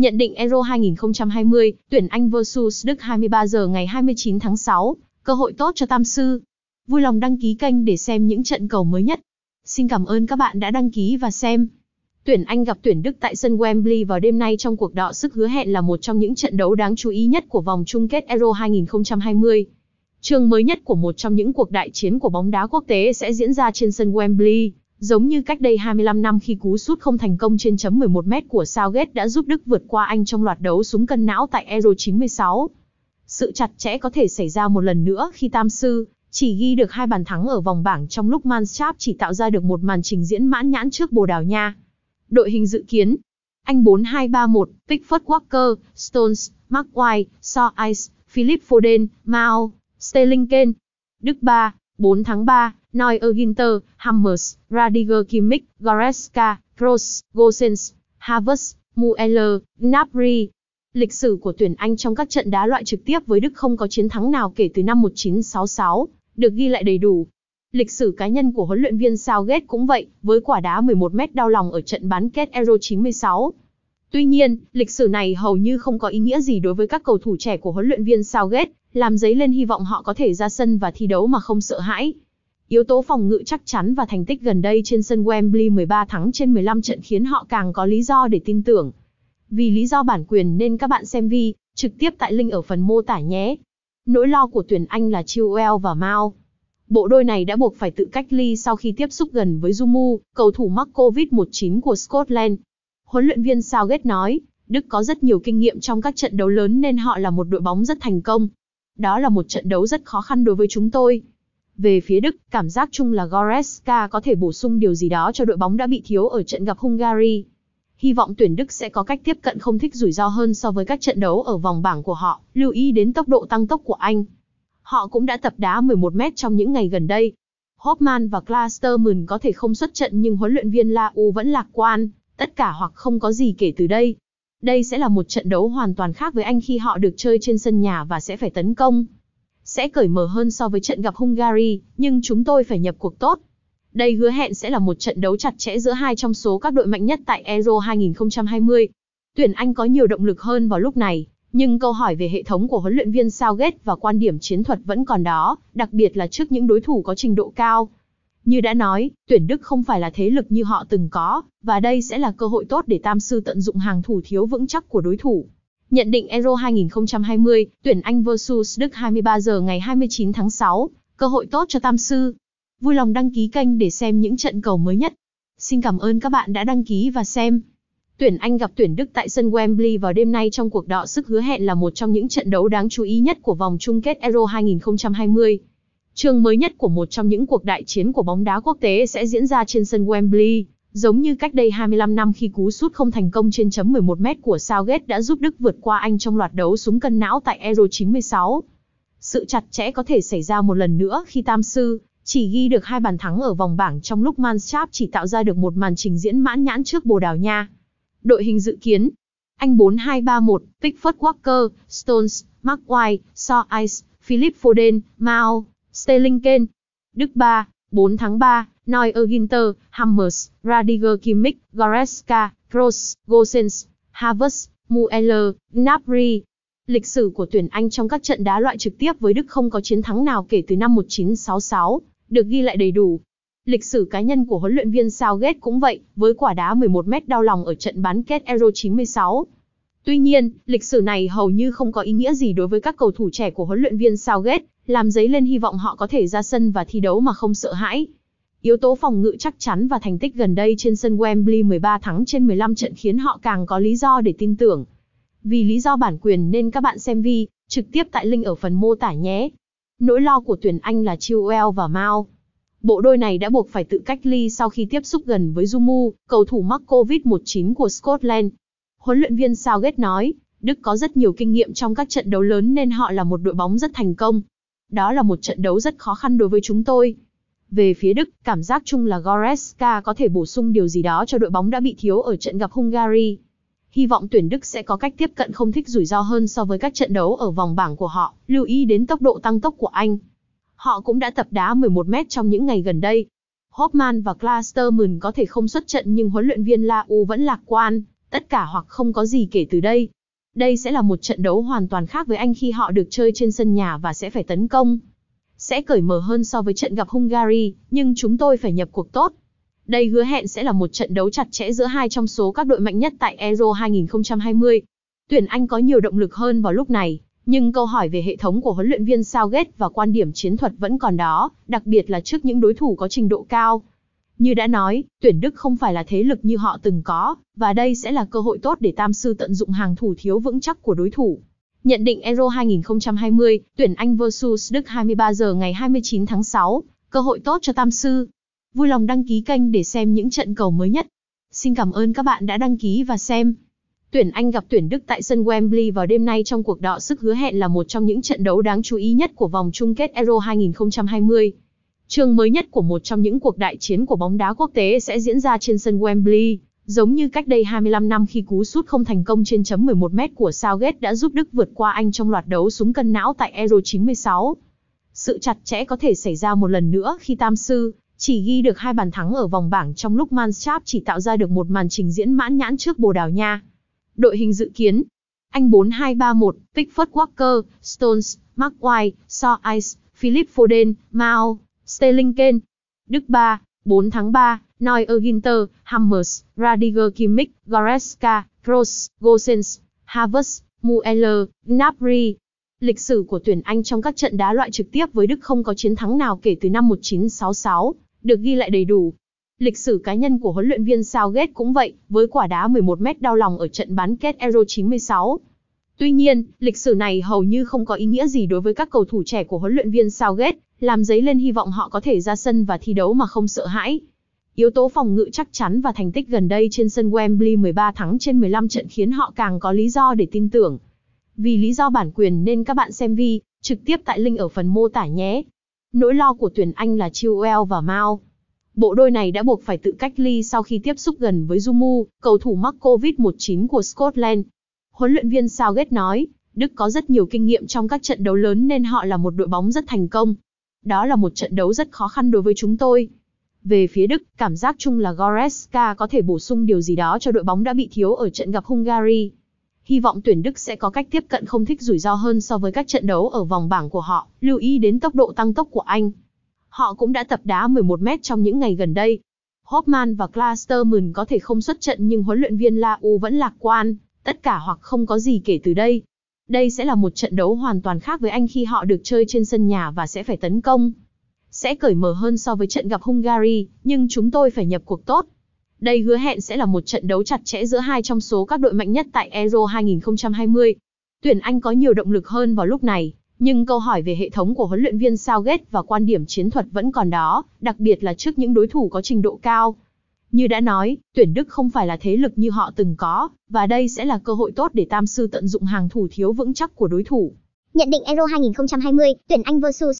Nhận định Euro 2020, tuyển Anh vs Đức 23 giờ ngày 29 tháng 6, cơ hội tốt cho Tam Sư. Vui lòng đăng ký kênh để xem những trận cầu mới nhất. Xin cảm ơn các bạn đã đăng ký và xem. Tuyển Anh gặp tuyển Đức tại sân Wembley vào đêm nay trong cuộc đọ sức hứa hẹn là một trong những trận đấu đáng chú ý nhất của vòng chung kết Euro 2020. Chương mới nhất của một trong những cuộc đại chiến của bóng đá quốc tế sẽ diễn ra trên sân Wembley. Giống như cách đây 25 năm khi cú sút không thành công trên chấm 11 mét của Southgate đã giúp Đức vượt qua Anh trong loạt đấu súng cân não tại Euro 96. Sự chặt chẽ có thể xảy ra một lần nữa khi Tam Sư chỉ ghi được hai bàn thắng ở vòng bảng trong lúc Manchap chỉ tạo ra được một màn trình diễn mãn nhãn trước Bồ Đào Nha. Đội hình dự kiến Anh 4231, Pickford Walker, Stones, Mark White, Soice, Philip Foden, Mao, Sterling Kane. Đức 3, 4 tháng 3, Neuer-Ginter, Hammers, Radiger Kimmich, Goretzka, Kroos, Gosens, Havertz, Mueller, Gnabry. Lịch sử của tuyển Anh trong các trận đá loại trực tiếp với Đức không có chiến thắng nào kể từ năm 1966, được ghi lại đầy đủ. Lịch sử cá nhân của huấn luyện viên Southgate cũng vậy, với quả đá 11 mét đau lòng ở trận bán kết Euro 96. Tuy nhiên, lịch sử này hầu như không có ý nghĩa gì đối với các cầu thủ trẻ của huấn luyện viên Southgate, làm dấy lên hy vọng họ có thể ra sân và thi đấu mà không sợ hãi. Yếu tố phòng ngự chắc chắn và thành tích gần đây trên sân Wembley 13 thắng trên 15 trận khiến họ càng có lý do để tin tưởng. Vì lý do bản quyền nên các bạn xem vi, trực tiếp tại link ở phần mô tả nhé. Nỗi lo của tuyển Anh là Chilwell và Mao. Bộ đôi này đã buộc phải tự cách ly sau khi tiếp xúc gần với Jumu, cầu thủ mắc Covid-19 của Scotland. Huấn luyện viên Southgate nói, Đức có rất nhiều kinh nghiệm trong các trận đấu lớn nên họ là một đội bóng rất thành công. Đó là một trận đấu rất khó khăn đối với chúng tôi, về phía Đức, cảm giác chung là Goretzka có thể bổ sung điều gì đó cho đội bóng đã bị thiếu ở trận gặp Hungary. Hy vọng tuyển Đức sẽ có cách tiếp cận không thích rủi ro hơn so với các trận đấu ở vòng bảng của họ, lưu ý đến tốc độ tăng tốc của Anh. Họ cũng đã tập đá 11 mét trong những ngày gần đây. Hopman và Klasterman có thể không xuất trận nhưng huấn luyện viên La U vẫn lạc quan, tất cả hoặc không có gì kể từ đây. Đây sẽ là một trận đấu hoàn toàn khác với Anh khi họ được chơi trên sân nhà và sẽ phải tấn công sẽ cởi mở hơn so với trận gặp Hungary, nhưng chúng tôi phải nhập cuộc tốt. Đây hứa hẹn sẽ là một trận đấu chặt chẽ giữa hai trong số các đội mạnh nhất tại Euro 2020. Tuyển Anh có nhiều động lực hơn vào lúc này, nhưng câu hỏi về hệ thống của huấn luyện viên Southgate và quan điểm chiến thuật vẫn còn đó, đặc biệt là trước những đối thủ có trình độ cao. Như đã nói, tuyển Đức không phải là thế lực như họ từng có, và đây sẽ là cơ hội tốt để Tam Sư tận dụng hàng thủ thiếu vững chắc của đối thủ. Nhận định Euro 2020, tuyển Anh vs Đức 23 giờ ngày 29 tháng 6, cơ hội tốt cho Tam Sư. Vui lòng đăng ký kênh để xem những trận cầu mới nhất. Xin cảm ơn các bạn đã đăng ký và xem. Tuyển Anh gặp tuyển Đức tại sân Wembley vào đêm nay trong cuộc đọ sức hứa hẹn là một trong những trận đấu đáng chú ý nhất của vòng chung kết Euro 2020. Chương mới nhất của một trong những cuộc đại chiến của bóng đá quốc tế sẽ diễn ra trên sân Wembley Giống như cách đây 25 năm khi cú sút không thành công trên chấm 11m của Southgate đã giúp Đức vượt qua Anh trong loạt đấu súng cân não tại Euro 96. Sự chặt chẽ có thể xảy ra một lần nữa khi Tam Sư chỉ ghi được hai bàn thắng ở vòng bảng trong lúc Manchap chỉ tạo ra được một màn trình diễn mãn nhãn trước Bồ Đào Nha. Đội hình dự kiến Anh 4231, Pickford Walker, Stones, Mark White, Saw Ice, Philip Foden, Mao, Sterling Kane. Đức 3, 4 tháng 3, Neuer Ginter, Hammers, Radiger Kimmich, Goretzka, Kroos, Gosens, Havertz, Mueller, Gnabry. Lịch sử của tuyển Anh trong các trận đá loại trực tiếp với Đức không có chiến thắng nào kể từ năm 1966, được ghi lại đầy đủ. Lịch sử cá nhân của huấn luyện viên Southgate cũng vậy, với quả đá 11 mét đau lòng ở trận bán kết Euro 96. Tuy nhiên, lịch sử này hầu như không có ý nghĩa gì đối với các cầu thủ trẻ của huấn luyện viên Southgate, làm dấy lên hy vọng họ có thể ra sân và thi đấu mà không sợ hãi. Yếu tố phòng ngự chắc chắn và thành tích gần đây trên sân Wembley 13 thắng trên 15 trận khiến họ càng có lý do để tin tưởng. Vì lý do bản quyền nên các bạn xem vi, trực tiếp tại link ở phần mô tả nhé. Nỗi lo của tuyển Anh là Chilwell và Mao. Bộ đôi này đã buộc phải tự cách ly sau khi tiếp xúc gần với Jumu, cầu thủ mắc Covid-19 của Scotland. Huấn luyện viên Southgate nói, Đức có rất nhiều kinh nghiệm trong các trận đấu lớn nên họ là một đội bóng rất thành công, đó là một trận đấu rất khó khăn đối với chúng tôi. Về phía Đức, cảm giác chung là Goretzka có thể bổ sung điều gì đó cho đội bóng đã bị thiếu ở trận gặp Hungary. Hy vọng tuyển Đức sẽ có cách tiếp cận không thích rủi ro hơn so với các trận đấu ở vòng bảng của họ, lưu ý đến tốc độ tăng tốc của Anh. Họ cũng đã tập đá 11 mét trong những ngày gần đây. Hopman và Klasterman có thể không xuất trận nhưng huấn luyện viên La U vẫn lạc quan, tất cả hoặc không có gì kể từ đây. Đây sẽ là một trận đấu hoàn toàn khác với Anh khi họ được chơi trên sân nhà và sẽ phải tấn công. Sẽ cởi mở hơn so với trận gặp Hungary, nhưng chúng tôi phải nhập cuộc tốt. Đây hứa hẹn sẽ là một trận đấu chặt chẽ giữa hai trong số các đội mạnh nhất tại Euro 2020. Tuyển Anh có nhiều động lực hơn vào lúc này, nhưng câu hỏi về hệ thống của huấn luyện viên Southgate và quan điểm chiến thuật vẫn còn đó, đặc biệt là trước những đối thủ có trình độ cao. Như đã nói, tuyển Đức không phải là thế lực như họ từng có, và đây sẽ là cơ hội tốt để Tam Sư tận dụng hàng thủ thiếu vững chắc của đối thủ. Nhận định Euro 2020, tuyển Anh vs Đức 23 giờ ngày 29 tháng 6, cơ hội tốt cho Tam Sư. Vui lòng đăng ký kênh để xem những trận cầu mới nhất. Xin cảm ơn các bạn đã đăng ký và xem. Tuyển Anh gặp tuyển Đức tại sân Wembley vào đêm nay trong cuộc đọ sức hứa hẹn là một trong những trận đấu đáng chú ý nhất của vòng chung kết Euro 2020. Chương mới nhất của một trong những cuộc đại chiến của bóng đá quốc tế sẽ diễn ra trên sân Wembley, giống như cách đây 25 năm khi cú sút không thành công trên chấm 11 mét của Southgate đã giúp Đức vượt qua Anh trong loạt đấu súng cân não tại Euro 96. Sự chặt chẽ có thể xảy ra một lần nữa khi Tam Sư chỉ ghi được hai bàn thắng ở vòng bảng trong lúc Manchester chỉ tạo ra được một màn trình diễn mãn nhãn trước Bồ Đào Nha. Đội hình dự kiến Anh 4231, Pickford Walker, Stones, Maguire, Soice, Philip Foden, Mao, Stellingen. Đức 3, 4 tháng 3, Neuer Ginter, Hammers, Radiger Kimmich, Goretzka, Kroos, Gosens, Havertz, Mueller, Gnabry. Lịch sử của tuyển Anh trong các trận đá loại trực tiếp với Đức không có chiến thắng nào kể từ năm 1966, được ghi lại đầy đủ. Lịch sử cá nhân của huấn luyện viên Southgate cũng vậy, với quả đá 11 mét đau lòng ở trận bán kết Euro 96, Tuy nhiên, lịch sử này hầu như không có ý nghĩa gì đối với các cầu thủ trẻ của huấn luyện viên Southgate, làm dấy lên hy vọng họ có thể ra sân và thi đấu mà không sợ hãi. Yếu tố phòng ngự chắc chắn và thành tích gần đây trên sân Wembley 13 thắng trên 15 trận khiến họ càng có lý do để tin tưởng. Vì lý do bản quyền nên các bạn xem vi, trực tiếp tại link ở phần mô tả nhé. Nỗi lo của tuyển Anh là Chilwell và Mao. Bộ đôi này đã buộc phải tự cách ly sau khi tiếp xúc gần với Jumu, cầu thủ mắc Covid-19 của Scotland, Huấn luyện viên Southgate nói, Đức có rất nhiều kinh nghiệm trong các trận đấu lớn nên họ là một đội bóng rất thành công. Đó là một trận đấu rất khó khăn đối với chúng tôi. Về phía Đức, cảm giác chung là Goretzka có thể bổ sung điều gì đó cho đội bóng đã bị thiếu ở trận gặp Hungary. Hy vọng tuyển Đức sẽ có cách tiếp cận không thích rủi ro hơn so với các trận đấu ở vòng bảng của họ, lưu ý đến tốc độ tăng tốc của Anh. Họ cũng đã tập đá 11 mét trong những ngày gần đây. Hoffman và Klasterman có thể không xuất trận nhưng huấn luyện viên La U vẫn lạc quan, Tất cả hoặc không có gì kể từ đây. Đây sẽ là một trận đấu hoàn toàn khác với Anh khi họ được chơi trên sân nhà và sẽ phải tấn công. Sẽ cởi mở hơn so với trận gặp Hungary, nhưng chúng tôi phải nhập cuộc tốt. Đây hứa hẹn sẽ là một trận đấu chặt chẽ giữa hai trong số các đội mạnh nhất tại Euro 2020. Tuyển Anh có nhiều động lực hơn vào lúc này, nhưng câu hỏi về hệ thống của huấn luyện viên Southgate và quan điểm chiến thuật vẫn còn đó, đặc biệt là trước những đối thủ có trình độ cao. Như đã nói, tuyển Đức không phải là thế lực như họ từng có, và đây sẽ là cơ hội tốt để Tam Sư tận dụng hàng thủ thiếu vững chắc của đối thủ. Nhận định Euro 2020, tuyển Anh vs.